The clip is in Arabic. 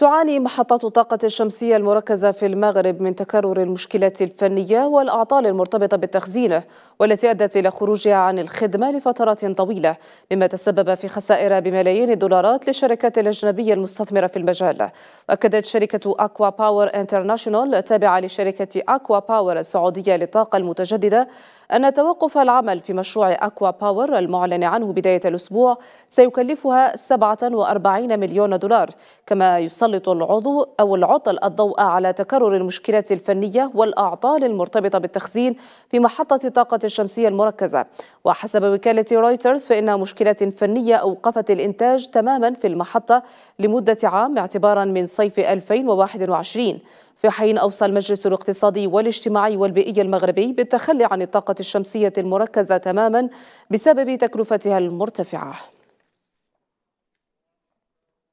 تعاني محطات الطاقة الشمسية المركزة في المغرب من تكرر المشكلات الفنية والأعطال المرتبطة بالتخزين والتي أدت إلى خروجها عن الخدمة لفترات طويلة مما تسبب في خسائر بملايين الدولارات للشركات الأجنبية المستثمرة في المجال أكدت شركة أكوا باور انترناشونال التابعة لشركة أكوا باور السعودية للطاقة المتجددة أن توقف العمل في مشروع أكوا باور المعلن عنه بداية الأسبوع سيكلفها 47 مليون دولار كما يصل يسلط العضو أو العطل الضوء على تكرر المشكلات الفنية والأعطال المرتبطة بالتخزين في محطة الطاقة الشمسية المركزة وحسب وكالة رويترز فإن مشكلات فنية أوقفت الإنتاج تماما في المحطة لمدة عام اعتبارا من صيف 2021 في حين أوصى المجلس الاقتصادي والاجتماعي والبيئي المغربي بالتخلي عن الطاقة الشمسية المركزة تماما بسبب تكلفتها المرتفعة